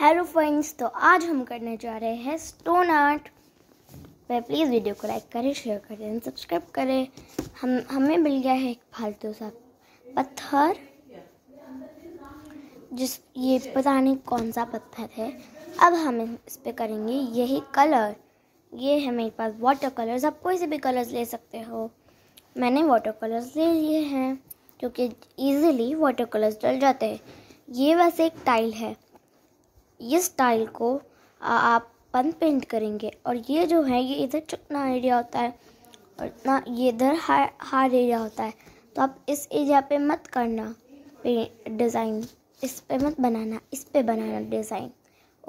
hello friends तो आज हम करने जा रहे हैं स्टोन आर्ट वह प्लीज़ वीडियो को लाइक करें शेयर करें एंड सब्सक्राइब करें हम हमें मिल गया है एक फालतू सा पत्थर जिस ये पता नहीं कौन सा पत्थर है अब हम इस पर करेंगे यही कलर ये है मेरे पास वाटर कलर्स आप कोई से भी कलर्स ले सकते हो मैंने वाटर कलर्स ले लिए हैं क्योंकि ईज़िली वाटर कलर्स डल जाते हैं ये वैसे एक टाइल है ये स्टाइल को आप पन पेंट करेंगे और ये जो है ये इधर चुकना एरिया होता है और ना ये इधर हार एरिया होता है तो आप इस एरिया पे मत करना डिज़ाइन इस पे मत बनाना इस पे बनाना डिज़ाइन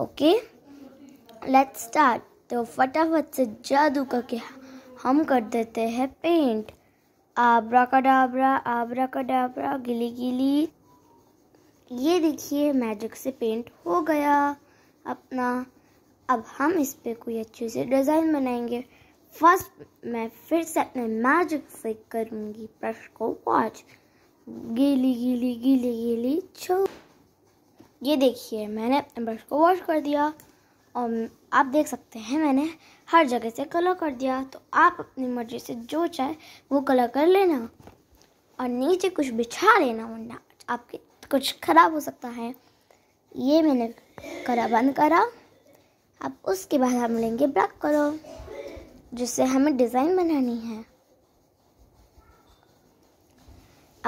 ओके लेट्स स्टार्ट तो फटाफट से जादू करके हम कर देते हैं पेंट आबरा का डाबरा आबरा का डाबरा गिली गिली ये देखिए मैजिक से पेंट हो गया अपना अब हम इस पर कोई अच्छे से डिज़ाइन बनाएंगे फर्स्ट मैं फिर से अपने मैजिक से करूँगी ब्रश को वॉच गीली गीली गीली गीली छो ये देखिए मैंने अपने ब्रश को वॉश कर दिया और आप देख सकते हैं मैंने हर जगह से कलर कर दिया तो आप अपनी मर्ज़ी से जो चाहे वो कलर कर लेना और नीचे कुछ बिछा लेना वरना आपके कुछ ख़राब हो सकता है ये मैंने करा बंद करा अब उसके बाद हम लेंगे ब्लैक कलर जिससे हमें डिज़ाइन बनानी है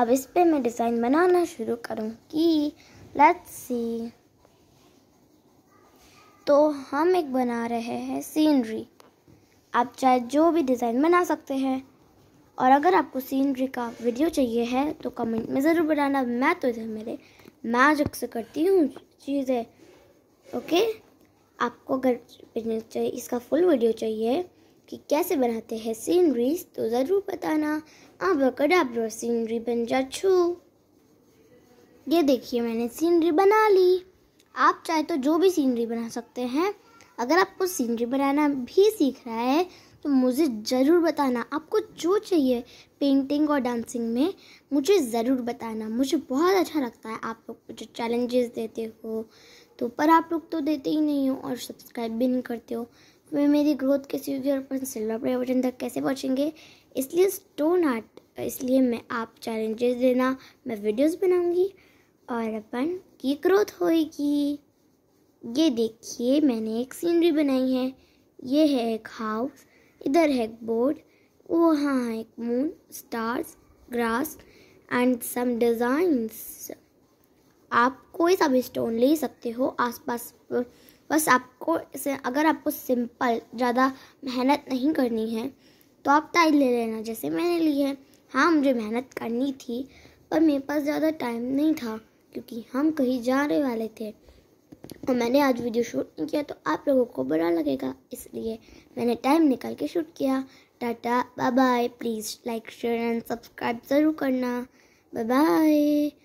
अब इस पे मैं डिज़ाइन बनाना शुरू करूँगी लेट्स सी तो हम एक बना रहे हैं सीनरी आप चाहे जो भी डिज़ाइन बना सकते हैं और अगर आपको सीनरी का वीडियो चाहिए है तो कमेंट में ज़रूर बताना मैं तो इधर मेरे मैजिक से करती हूँ चीज़ें ओके आपको अगर बिजनेस चाहिए इसका फुल वीडियो चाहिए कि कैसे बनाते हैं सीनरीज तो ज़रूर बताना आप अकडाब्रो सीनरी बन जा छू ये देखिए मैंने सीनरी बना ली आप चाहे तो जो भी सीनरी बना सकते हैं अगर आपको सीनरी बनाना भी सीख रहा है तो मुझे ज़रूर बताना आपको जो चाहिए पेंटिंग और डांसिंग में मुझे ज़रूर बताना मुझे बहुत अच्छा लगता है आप लोग मुझे चैलेंजेस देते हो तो पर आप लोग तो देते ही नहीं हो और सब्सक्राइब भी नहीं करते हो वे मेरी ग्रोथ कैसी होगी और अपन सिल्वर प्ले बटन तक कैसे पहुँचेंगे इसलिए स्टोन आर्ट इसलिए मैं आप चैलेंजेस देना मैं वीडियोज़ बनाऊँगी और अपन की ग्रोथ होएगी ये देखिए मैंने एक सीनरी बनाई है ये है एक हाउस इधर है एक बोर्ड वहाँ है एक moon stars grass and some designs आप कोई सा भी स्टोन ले सकते हो आसपास बस आपको इसे अगर आपको सिंपल ज़्यादा मेहनत नहीं करनी है तो आप टाइल ले लेना जैसे मैंने ली है हाँ मुझे मेहनत करनी थी पर मेरे पास ज़्यादा टाइम नहीं था क्योंकि हम कहीं जाने वाले थे और मैंने आज वीडियो शूट नहीं किया तो आप लोगों को बुरा लगेगा इसलिए मैंने टाइम निकाल के शूट किया टाटा bye bye please like share and subscribe ज़रूर करना बाय बाय